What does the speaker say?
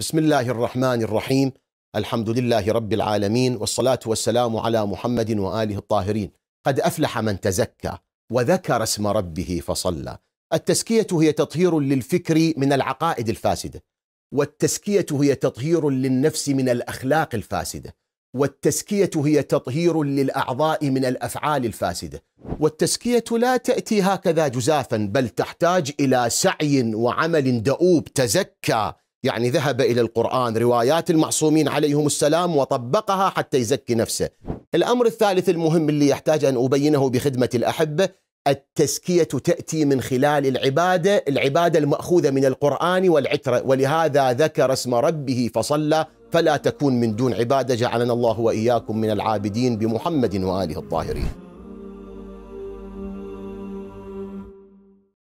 بسم الله الرحمن الرحيم الحمد لله رب العالمين والصلاة والسلام على محمد وآله الطاهرين قد أفلح من تزكى وذكر اسم ربه فصلى التزكية هي تطهير للفكر من العقائد الفاسدة والتزكية هي تطهير للنفس من الأخلاق الفاسدة والتزكية هي تطهير للأعضاء من الأفعال الفاسدة والتزكية لا تأتي هكذا جزافا بل تحتاج إلى سعي وعمل دؤوب تزكى يعني ذهب إلى القرآن روايات المعصومين عليهم السلام وطبقها حتى يزكي نفسه الأمر الثالث المهم اللي يحتاج أن أبينه بخدمة الأحبة التزكية تأتي من خلال العبادة العبادة المأخوذة من القرآن والعترة ولهذا ذكر اسم ربه فصلى فلا تكون من دون عبادة جعلنا الله وإياكم من العابدين بمحمد وآله الطاهرين